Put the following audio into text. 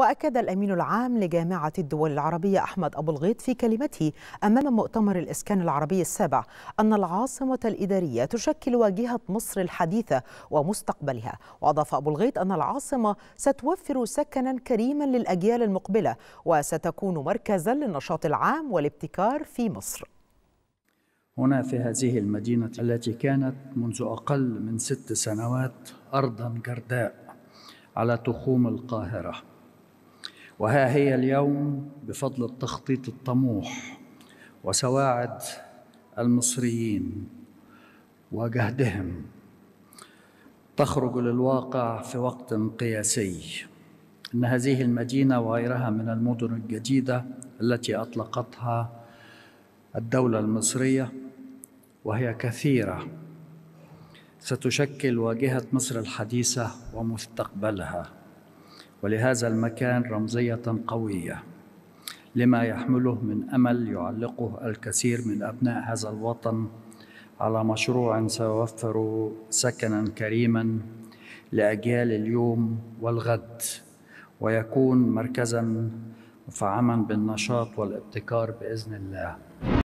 وأكد الأمين العام لجامعة الدول العربية أحمد أبو الغيط في كلمته أمام مؤتمر الإسكان العربي السابع أن العاصمة الإدارية تشكل واجهة مصر الحديثة ومستقبلها وأضاف أبو الغيط أن العاصمة ستوفر سكنا كريما للأجيال المقبلة وستكون مركزا للنشاط العام والابتكار في مصر هنا في هذه المدينة التي كانت منذ أقل من ست سنوات أرضا جرداء على تخوم القاهرة وها هي اليوم بفضل التخطيط الطموح وسواعد المصريين وجهدهم تخرج للواقع في وقت قياسي ان هذه المدينه وغيرها من المدن الجديده التي اطلقتها الدوله المصريه وهي كثيره ستشكل واجهه مصر الحديثه ومستقبلها ولهذا المكان رمزية قوية لما يحمله من أمل يعلقه الكثير من أبناء هذا الوطن على مشروع سيوفر سكنا كريما لأجيال اليوم والغد ويكون مركزا مفعما بالنشاط والابتكار بإذن الله